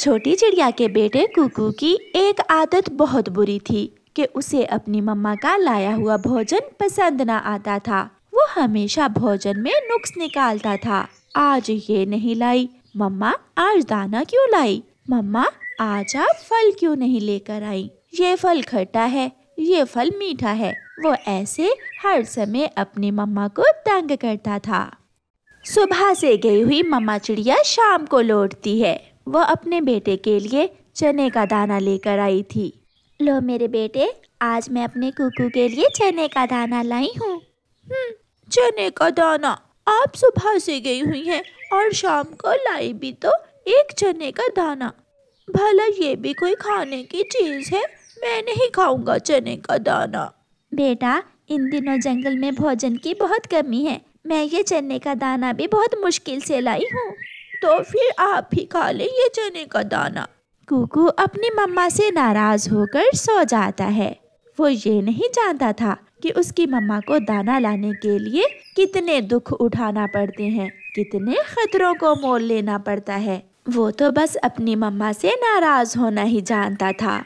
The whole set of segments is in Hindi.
छोटी चिड़िया के बेटे कुकू की एक आदत बहुत बुरी थी कि उसे अपनी मम्मा का लाया हुआ भोजन पसंद ना आता था वो हमेशा भोजन में नुक्स निकालता था आज ये नहीं लाई मम्मा आज दाना क्यों लाई मम्मा आज आप फल क्यों नहीं लेकर आई ये फल खट्टा है ये फल मीठा है वो ऐसे हर समय अपनी मम्मा को तंग करता था सुबह से गई हुई मम्मा चिड़िया शाम को लौटती है वह अपने बेटे के लिए चने का दाना लेकर आई थी लो मेरे बेटे आज मैं अपने कुकू के लिए चने का दाना लाई हूँ हम्म, चने का दाना आप सुबह से गई हुई हैं और शाम को लाई भी तो एक चने का दाना भला ये भी कोई खाने की चीज़ है मैं नहीं खाऊंगा चने का दाना बेटा इन दिनों जंगल में भोजन की बहुत कमी है मैं ये चने का दाना भी बहुत मुश्किल से लाई हूँ तो फिर आप ही खा लें ये चने का दाना कुकू अपनी मम्मा से नाराज होकर सो जाता है वो ये नहीं जानता था कि उसकी मम्मा को दाना लाने के लिए कितने दुख उठाना पड़ते हैं कितने खतरों को मोल लेना पड़ता है वो तो बस अपनी मम्मा से नाराज होना ही जानता था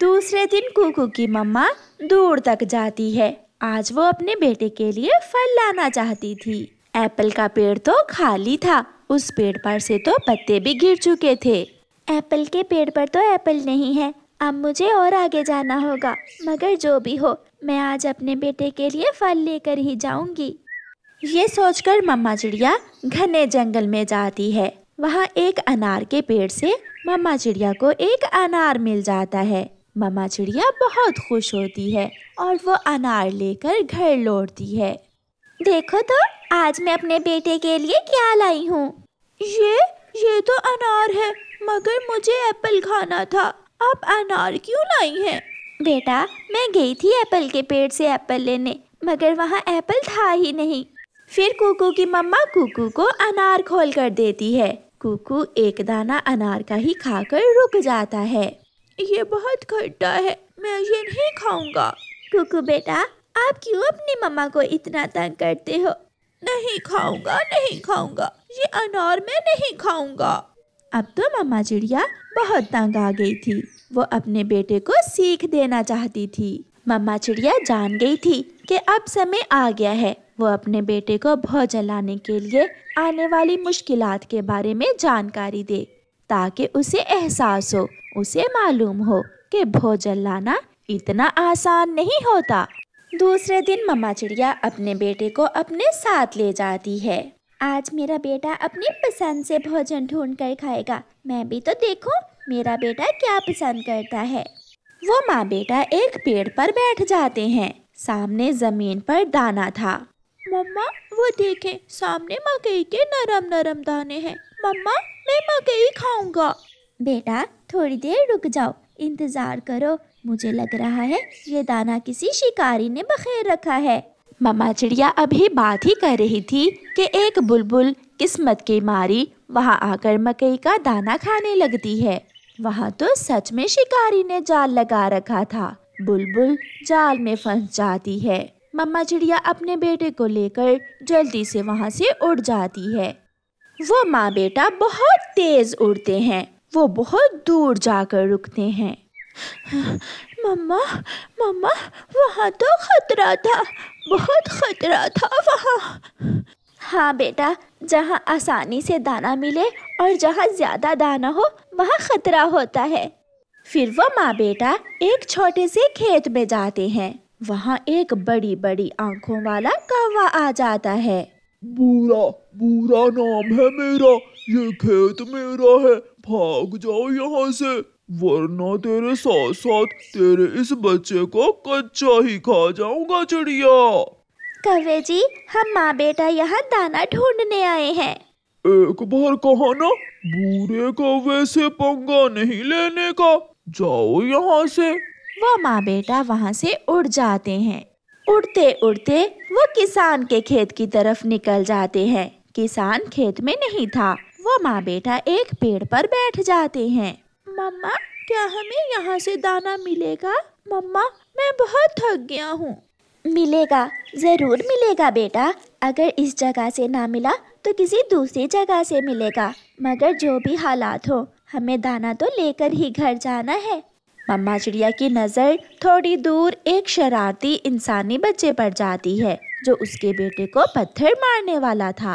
दूसरे दिन कुकू की मम्मा दूर तक जाती है आज वो अपने बेटे के लिए फल लाना चाहती थी एप्पल का पेड़ तो खाली था उस पेड़ पर से तो पत्ते भी गिर चुके थे एप्पल के पेड़ पर तो एप्पल नहीं है अब मुझे और आगे जाना होगा मगर जो भी हो मैं आज अपने बेटे के लिए फल लेकर ही जाऊंगी ये सोचकर मम्मा चिड़िया घने जंगल में जाती है वहाँ एक अनार के पेड़ से मम्मा चिड़िया को एक अनार मिल जाता है मम्मा चिड़िया बहुत खुश होती है और वो अनार लेकर घर लौटती है देखो तो आज मैं अपने बेटे के लिए क्या लाई हूँ ये ये तो अनार है मगर मुझे एप्पल खाना था आप अनार क्यों लाई हैं बेटा मैं गई थी एप्पल के पेड़ से एप्पल लेने मगर वहाँ एप्पल था ही नहीं फिर कुकू की मम्मा कुकू को अनार खोल कर देती है कुकू एक दाना अनार का ही खाकर रुक जाता है ये बहुत खट्टा है मैं ये नहीं खाऊंगा कुकू बेटा आप क्यों अपनी मम्मा को इतना तंग करते हो नहीं खाऊंगा नहीं खाऊंगा ये अनार मैं नहीं खाऊंगा अब तो मम्मा चिड़िया बहुत तंग आ गई थी वो अपने बेटे को सीख देना चाहती थी मम्मा चिड़िया जान गई थी कि अब समय आ गया है वो अपने बेटे को भोजन लाने के लिए आने वाली मुश्किलात के बारे में जानकारी दे ताकि उसे एहसास हो उसे मालूम हो कि भोजन लाना इतना आसान नहीं होता दूसरे दिन मम्मा चिड़िया अपने बेटे को अपने साथ ले जाती है आज मेरा बेटा अपनी पसंद से भोजन ढूंढ कर खाएगा मैं भी तो देखूं मेरा बेटा क्या पसंद करता है वो माँ बेटा एक पेड़ पर बैठ जाते हैं सामने जमीन पर दाना था मम्मा वो देखें सामने मकई के नरम नरम दाने हैं मम्मा मैं मकई खाऊंगा बेटा थोड़ी देर रुक जाओ इंतज़ार करो मुझे लग रहा है ये दाना किसी शिकारी ने बखेर रखा है ममा चिड़िया अभी बात ही कर रही थी कि एक बुलबुल किस्मत की मारी वहाँ आकर मकई का दाना खाने लगती है वहाँ तो सच में शिकारी ने जाल लगा रखा था बुलबुल जाल में फंस जाती है मम्मा चिड़िया अपने बेटे को लेकर जल्दी से वहाँ से उड़ जाती है वो माँ बेटा बहुत तेज उड़ते हैं वो बहुत दूर जाकर रुकते हैं मम्मा मम्मा वहाँ तो खतरा था बहुत खतरा था वहाँ हाँ बेटा जहाँ आसानी से दाना मिले और जहाँ ज़्यादा दाना हो वहाँ खतरा होता है फिर वो माँ बेटा एक छोटे से खेत में जाते हैं वहाँ एक बड़ी बड़ी आंखों वाला कौवा आ जाता है बुरा बुरा नाम है मेरा ये खेत मेरा है भाग जाओ यहाँ से वरना तेरे साथ साथ तेरे इस बच्चे को कच्चा ही खा जाऊंगा चिड़िया कवे जी हम माँ बेटा यहाँ दाना ढूंढने आए हैं एक बार कहा ना बूढ़े कौवे से पंगा नहीं लेने का जाओ यहाँ से वो माँ बेटा वहाँ से उड़ जाते हैं उड़ते उड़ते वो किसान के खेत की तरफ निकल जाते हैं किसान खेत में नहीं था वो माँ बेटा एक पेड़ पर बैठ जाते हैं मम्मा क्या हमें यहाँ से दाना मिलेगा मम्मा मैं बहुत थक गया हूँ मिलेगा ज़रूर मिलेगा बेटा अगर इस जगह से ना मिला तो किसी दूसरी जगह से मिलेगा मगर जो भी हालात हो हमें दाना तो लेकर ही घर जाना है मम्मा चिड़िया की नज़र थोड़ी दूर एक शरारती इंसानी बच्चे पर जाती है जो उसके बेटे को पत्थर मारने वाला था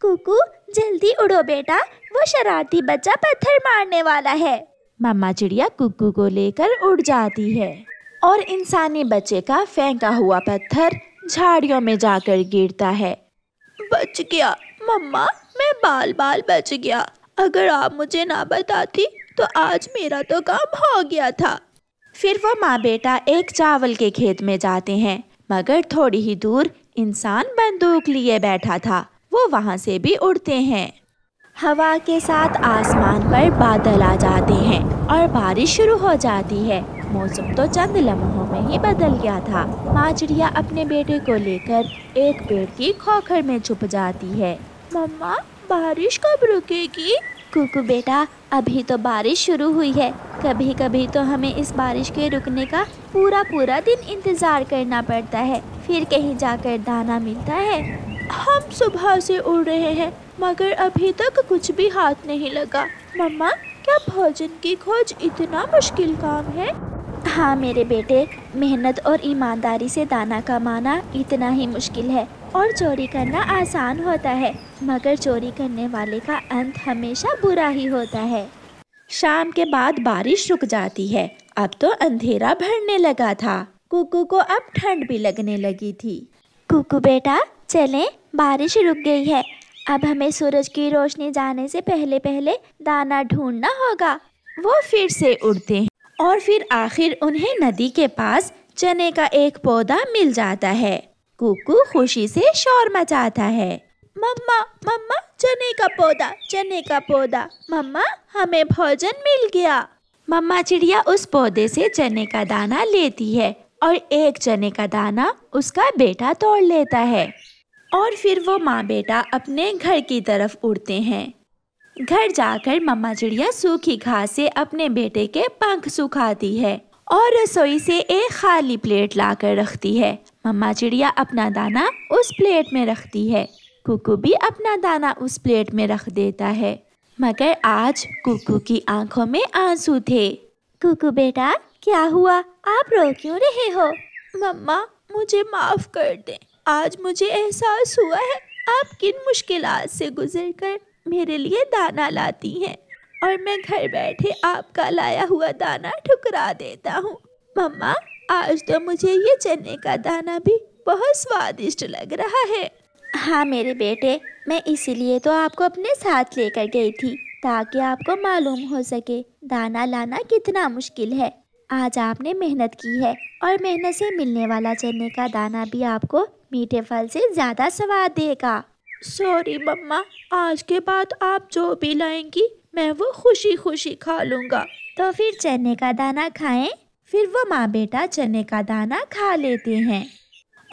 कुकू जल्दी उड़ो बेटा वो शरारती बच्चा पत्थर मारने वाला है मम्मा चिड़िया कुकू को लेकर उड़ जाती है और इंसानी बच्चे का फेंका हुआ पत्थर झाड़ियों में जाकर गिरता है बच गया मम्मा मैं बाल बाल बच गया अगर आप मुझे ना बताती तो आज मेरा तो काम हो गया था फिर वो माँ बेटा एक चावल के खेत में जाते हैं मगर थोड़ी ही दूर इंसान बंदूक लिए बैठा था वो वहाँ से भी उड़ते हैं हवा के साथ आसमान पर बादल आ जाते हैं और बारिश शुरू हो जाती है मौसम तो चंद लम्हों में ही बदल गया था माजरिया अपने बेटे को लेकर एक पेड़ की खोखर में छुप जाती है मम्मा बारिश कब रुकेगी कुकु बेटा अभी तो बारिश शुरू हुई है कभी कभी तो हमें इस बारिश के रुकने का पूरा पूरा दिन इंतज़ार करना पड़ता है फिर कहीं जाकर दाना मिलता है हम सुबह से उड़ रहे हैं मगर अभी तक कुछ भी हाथ नहीं लगा मम्मा क्या भोजन की खोज इतना मुश्किल काम है हाँ मेरे बेटे मेहनत और ईमानदारी से दाना कमाना इतना ही मुश्किल है और चोरी करना आसान होता है मगर चोरी करने वाले का अंत हमेशा बुरा ही होता है शाम के बाद बारिश रुक जाती है अब तो अंधेरा भरने लगा था कुकू को अब ठंड भी लगने लगी थी कुकू बेटा चलें बारिश रुक गई है अब हमें सूरज की रोशनी जाने से पहले पहले दाना ढूंढना होगा वो फिर से उड़ते हैं और फिर आखिर उन्हें नदी के पास चने का एक पौधा मिल जाता है कुकू खुशी से शोर मचाता है मम्मा मम्मा चने का पौधा चने का पौधा मम्मा हमें भोजन मिल गया मम्मा चिड़िया उस पौधे से चने का दाना लेती है और एक चने का दाना उसका बेटा तोड़ लेता है और फिर वो माँ बेटा अपने घर की तरफ उड़ते हैं घर जाकर मम्मा चिड़िया सूखी घास से अपने बेटे के पंख सुखाती है और रसोई से एक खाली प्लेट लाकर रखती है मम्मा चिड़िया अपना दाना उस प्लेट में रखती है कुकू भी अपना दाना उस प्लेट में रख देता है मगर आज कुकू की आंखों में आंसू थे कुकू बेटा क्या हुआ आप रो क्यों रहे हो मम्मा मुझे माफ़ कर दें आज मुझे एहसास हुआ है आप किन मुश्किल से गुजर कर मेरे लिए दाना लाती हैं और मैं घर बैठे आपका लाया हुआ दाना ठुकरा देता हूँ मम्मा आज तो मुझे ये चने का दाना भी बहुत स्वादिष्ट लग रहा है हाँ मेरे बेटे मैं इसीलिए तो आपको अपने साथ लेकर गई थी ताकि आपको मालूम हो सके दाना लाना कितना मुश्किल है आज आपने मेहनत की है और मेहनत से मिलने वाला चने का दाना भी आपको मीठे फल से ज़्यादा स्वाद देगा सॉरी मम्मा आज के बाद आप जो भी लाएंगी मैं वो खुशी खुशी खा लूंगा तो फिर चने का दाना खाएं फिर वो माँ बेटा चने का दाना खा लेते हैं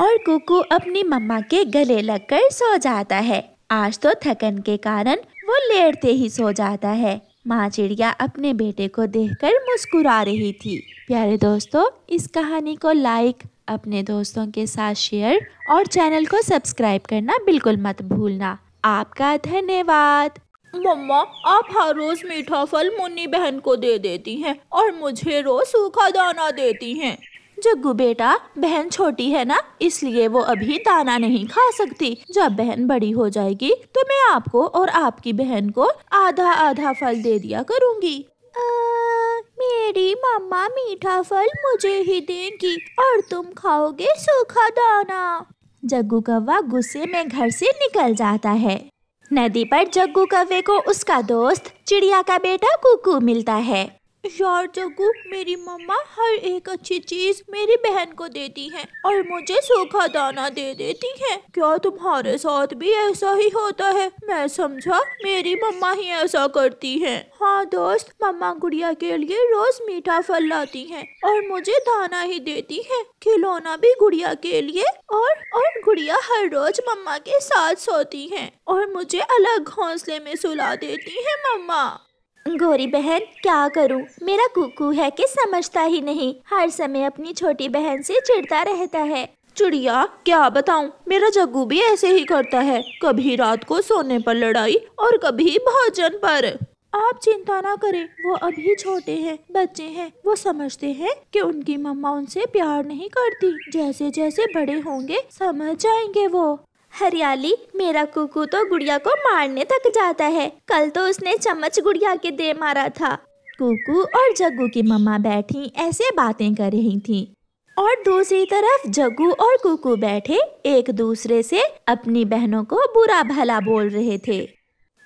और कुकू अपनी मम्मा के गले लगकर सो जाता है आज तो थकन के कारण वो लेटते ही सो जाता है माँ चिड़िया अपने बेटे को देखकर मुस्कुरा रही थी प्यारे दोस्तों इस कहानी को लाइक अपने दोस्तों के साथ शेयर और चैनल को सब्सक्राइब करना बिल्कुल मत भूलना आपका धन्यवाद मम्मा आप हर रोज मीठा फल मुन्नी बहन को दे देती हैं और मुझे रोज सूखा दाना देती हैं जग्गू बेटा बहन छोटी है ना इसलिए वो अभी दाना नहीं खा सकती जब बहन बड़ी हो जाएगी तो मैं आपको और आपकी बहन को आधा आधा फल दे दिया करूंगी आ, मेरी मम्मा मीठा फल मुझे ही देंगी और तुम खाओगे सूखा दाना जग्गू कौवा गुस्से में घर से निकल जाता है नदी पर जग्गू कौवे को उसका दोस्त चिड़िया का बेटा कुकू मिलता है यार मेरी मम्मा हर एक अच्छी चीज मेरी बहन को देती हैं और मुझे सूखा दाना दे देती हैं। क्या तुम्हारे साथ भी ऐसा ही होता है मैं समझा मेरी मम्मा ही ऐसा करती हैं। हाँ दोस्त मम्मा गुड़िया के लिए रोज मीठा फल लाती हैं और मुझे दाना ही देती हैं। खिलौना भी गुड़िया के लिए और और गुड़िया हर रोज मम्मा के साथ सोती है और मुझे अलग घोंसले में सुला देती है मम्मा गोरी बहन क्या करूं? मेरा कुकू है कि समझता ही नहीं हर समय अपनी छोटी बहन से चिढ़ता रहता है चिड़िया क्या बताऊं? मेरा जग्गू भी ऐसे ही करता है कभी रात को सोने पर लड़ाई और कभी भोजन पर आप चिंता ना करें वो अभी छोटे हैं बच्चे हैं वो समझते हैं कि उनकी मम्मा उनसे प्यार नहीं करती जैसे जैसे बड़े होंगे समझ जाएंगे वो हरियाली मेरा कुकू तो गुड़िया को मारने तक जाता है कल तो उसने चम्मच गुड़िया के दे मारा था कुकू और जग्गू की मम्मा बैठी ऐसे बातें कर रही थी और दूसरी तरफ जग्गू और कुकू बैठे एक दूसरे से अपनी बहनों को बुरा भला बोल रहे थे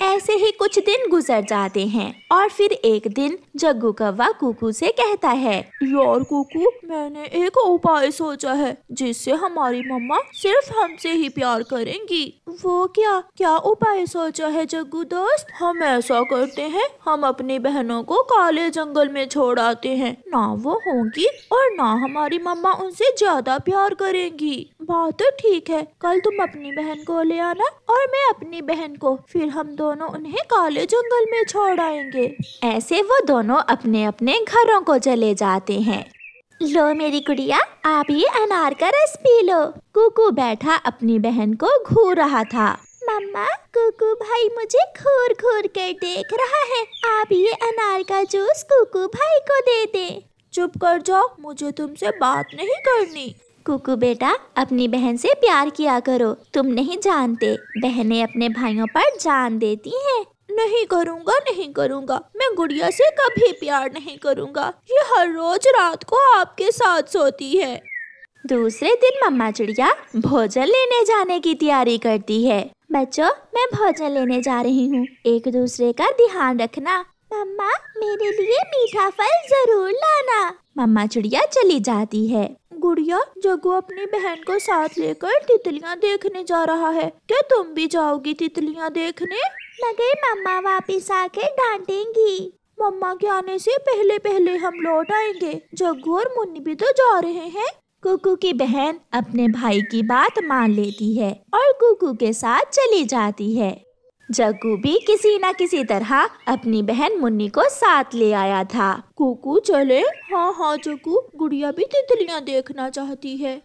ऐसे ही कुछ दिन गुजर जाते हैं और फिर एक दिन जग्गू कौवा कुकू से कहता है यार कुकू मैंने एक उपाय सोचा है जिससे हमारी मम्मा सिर्फ हमसे ही प्यार करेंगी वो क्या क्या उपाय सोचा है जग्गू दोस्त हम ऐसा करते हैं हम अपनी बहनों को काले जंगल में छोड़ आते हैं ना वो होंगी और ना हमारी मम्मा उनसे ज्यादा प्यार करेंगी बात तो ठीक है कल तुम अपनी बहन को ले आना और मैं अपनी बहन को फिर हम दोनों उन्हें काले जंगल में छोड़ आएंगे ऐसे वो दोनों अपने अपने घरों को चले जाते हैं लो मेरी गुड़िया आप ये अनार का रस पी लो कुकू बैठा अपनी बहन को घूर रहा था मम्मा कुकू भाई मुझे घूर घूर कर देख रहा है आप ये अनार का जूस कुकू भाई को दे दे चुप कर जाओ मुझे तुमसे बात नहीं करनी कुकु बेटा अपनी बहन से प्यार किया करो तुम नहीं जानते बहनें अपने भाइयों पर जान देती हैं नहीं करूँगा नहीं करूँगा मैं गुड़िया से कभी प्यार नहीं करूँगा ये हर रोज रात को आपके साथ सोती है दूसरे दिन मम्मा चिड़िया भोजन लेने जाने की तैयारी करती है बच्चों मैं भोजन लेने जा रही हूँ एक दूसरे का ध्यान रखना मम्मा मेरे लिए मीठा फल जरूर लाना मम्मा चिड़िया चली जाती है गुड़िया जगो अपनी बहन को साथ लेकर तितलियाँ देखने जा रहा है क्या तुम भी जाओगी तितलियाँ देखने मगर मम्मा वापिस आके डांटेंगी मम्मा के आने से पहले पहले हम लौट आएंगे जग्गू और मुन्नी भी तो जा रहे हैं कुकू की बहन अपने भाई की बात मान लेती है और कुकू के साथ चली जाती है जग्गू भी किसी न किसी तरह अपनी बहन मुन्नी को साथ ले आया था कुकू चले हाँ हाँ जग्गू गुड़िया भी तितलियाँ देखना चाहती है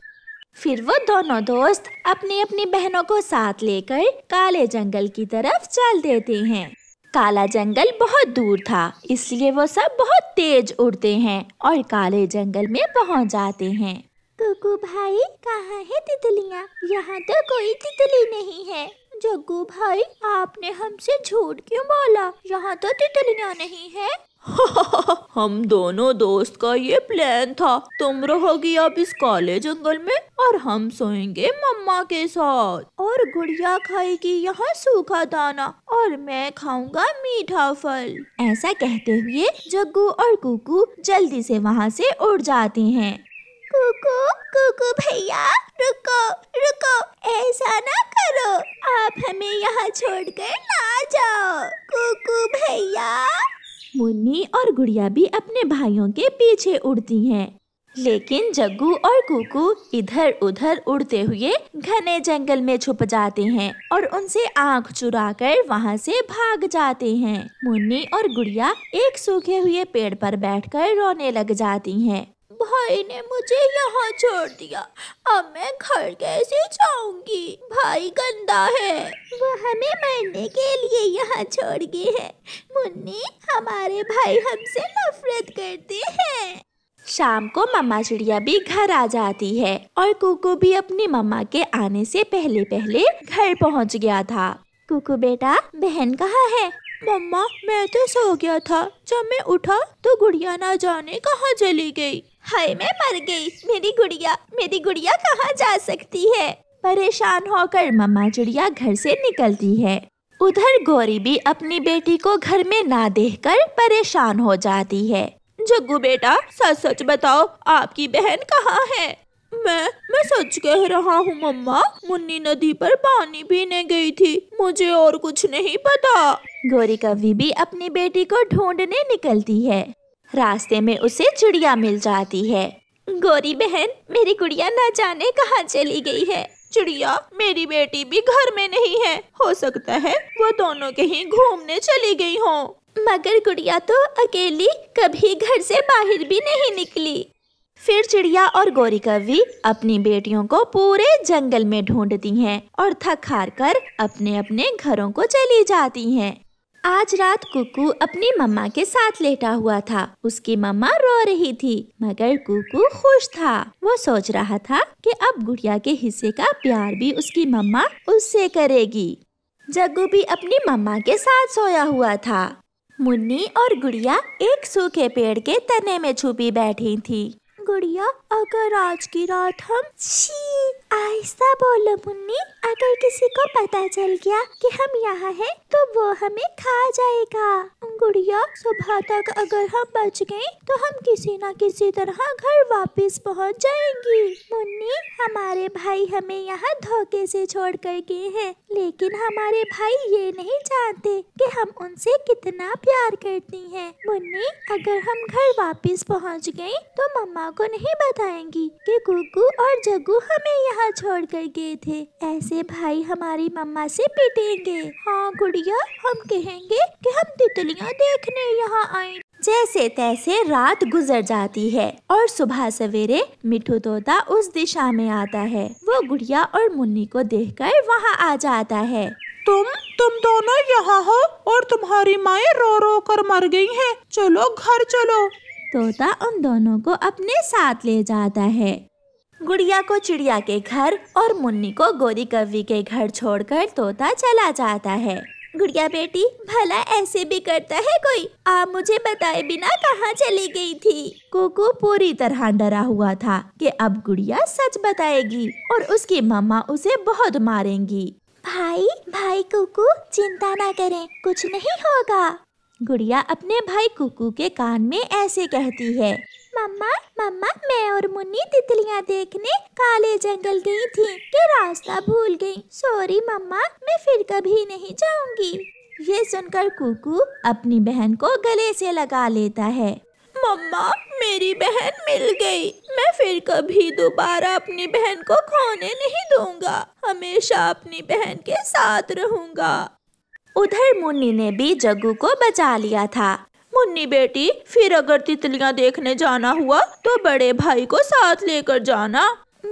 फिर वो दोनों दोस्त अपनी अपनी बहनों को साथ लेकर काले जंगल की तरफ चल देते हैं काला जंगल बहुत दूर था इसलिए वो सब बहुत तेज उड़ते हैं और काले जंगल में पहुंच जाते हैं कुकू भाई कहाँ है तितलियाँ यहाँ तो कोई तितली नहीं है जग्गू भाई आपने हमसे झूठ क्यों बोला यहाँ तो तितलियाँ नहीं है हम दोनों दोस्त का ये प्लान था तुम रहोगी अब इस काले जंगल में और हम सोएंगे मम्मा के साथ और गुड़िया खाएगी यहाँ सूखा दाना और मैं खाऊंगा मीठा फल ऐसा कहते हुए जग्गू और कुकू जल्दी से वहाँ से उड़ जाते हैं कुकू भैया रुको रुको ऐसा ना करो आप हमें यहाँ कर ना जाओ कुकू भैया मुन्नी और गुड़िया भी अपने भाइयों के पीछे उड़ती हैं लेकिन जग्गू और कुकू इधर उधर उड़ते हुए घने जंगल में छुप जाते हैं और उनसे आंख चुराकर वहाँ से भाग जाते हैं मुन्नी और गुड़िया एक सूखे हुए पेड़ पर बैठकर रोने लग जाती हैं। भाई ने मुझे यहाँ छोड़ दिया अब मैं घर कैसे जाऊंगी भाई गंदा है वो हमें मरने के लिए यहाँ छोड़ गए हैं मुन्नी हमारे भाई हमसे नफरत करते हैं शाम को मम्मा चिड़िया भी घर आ जाती है और कुकू भी अपनी मम्मा के आने से पहले पहले घर पहुंच गया था कुकू बेटा बहन कहाँ है मम्मा मैं तो सो गया था जब मैं उठा तो गुड़िया ना जाने कहाँ चली गई हाय मैं मर गई मेरी गुड़िया मेरी गुड़िया कहाँ जा सकती है परेशान होकर मम्मा चिड़िया घर से निकलती है उधर गौरी भी अपनी बेटी को घर में ना देखकर परेशान हो जाती है जग्गू बेटा सच सच बताओ आपकी बहन कहाँ है मैं मैं सच कह रहा हूँ मम्मा मुन्नी नदी पर पानी पीने गई थी मुझे और कुछ नहीं पता गौरी कवि भी अपनी बेटी को ढूंढने निकलती है रास्ते में उसे चिड़िया मिल जाती है गोरी बहन मेरी गुड़िया ना जाने कहाँ चली गई है चिड़िया मेरी बेटी भी घर में नहीं है हो सकता है वो दोनों कहीं घूमने चली गई हो मगर गुड़िया तो अकेली कभी घर से बाहर भी नहीं निकली फिर चिड़िया और गौरी कवि अपनी बेटियों को पूरे जंगल में ढूंढती हैं और थक हार कर अपने अपने घरों को चली जाती हैं। आज रात कुकू अपनी मम्मा के साथ लेटा हुआ था उसकी मम्मा रो रही थी मगर कुकू खुश था वो सोच रहा था कि अब गुड़िया के हिस्से का प्यार भी उसकी मम्मा उससे करेगी जग्गू भी अपनी मम्मा के साथ सोया हुआ था मुन्नी और गुड़िया एक सूखे पेड़ के तने में छुपी बैठी थी गुड़िया अगर आज की रात हम छी आहिस्ता बोलो मुन्नी अगर किसी को पता चल गया कि हम यहाँ हैं तो वो हमें खा जाएगा गुड़िया सुबह तक अगर हम बच गए तो हम किसी न किसी तरह घर वापस पहुँच जाएंगी मुन्नी हमारे भाई हमें यहाँ धोखे से छोड़ कर गए हैं लेकिन हमारे भाई ये नहीं जानते कि हम उनसे कितना प्यार करती हैं मुन्नी अगर हम घर वापस पहुँच गए तो मम्मा को नहीं बताएंगी कि गुगू और जगू हमें यहाँ घर छोड़ कर गए थे ऐसे भाई हमारी मम्मा से पिटेंगे हाँ गुड़िया हम कहेंगे कि हम तितलियाँ देखने यहाँ आए जैसे तैसे रात गुजर जाती है और सुबह सवेरे मिठू तोता उस दिशा में आता है वो गुड़िया और मुन्नी को देख कर वहाँ आ जाता है तुम तुम दोनों यहाँ हो और तुम्हारी माए रो रो कर मर गई हैं। चलो घर चलो तोता उन दोनों को अपने साथ ले जाता है गुड़िया को चिड़िया के घर और मुन्नी को गोरी कवि के घर छोड़कर तोता चला जाता है गुड़िया बेटी भला ऐसे भी करता है कोई आप मुझे बताए बिना कहाँ चली गई थी कोको पूरी तरह डरा हुआ था कि अब गुड़िया सच बताएगी और उसकी मम्मा उसे बहुत मारेंगी भाई भाई कुकू चिंता ना करें कुछ नहीं होगा गुड़िया अपने भाई कुकू के कान में ऐसे कहती है मम्मा मम्मा मैं और मुन्नी तितलियाँ देखने काले जंगल गई थी के रास्ता भूल गई सॉरी मम्मा मैं फिर कभी नहीं जाऊंगी ये सुनकर कुकू अपनी बहन को गले से लगा लेता है मम्मा मेरी बहन मिल गई मैं फिर कभी दोबारा अपनी बहन को खोने नहीं दूंगा हमेशा अपनी बहन के साथ रहूंगा उधर मुन्नी ने भी जग्गू को बचा लिया था मुन्नी बेटी फिर अगर तितलियाँ देखने जाना हुआ तो बड़े भाई को साथ लेकर जाना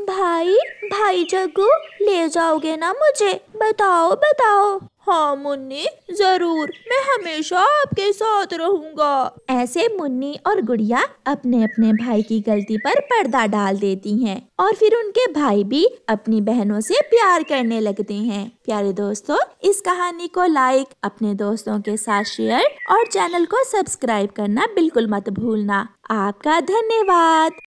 भाई भाई जगू ले जाओगे ना मुझे बताओ बताओ हाँ मुन्नी जरूर मैं हमेशा आपके साथ रहूँगा ऐसे मुन्नी और गुड़िया अपने अपने भाई की गलती पर पर्दा डाल देती हैं और फिर उनके भाई भी अपनी बहनों से प्यार करने लगते हैं प्यारे दोस्तों इस कहानी को लाइक अपने दोस्तों के साथ शेयर और चैनल को सब्सक्राइब करना बिल्कुल मत भूलना आपका धन्यवाद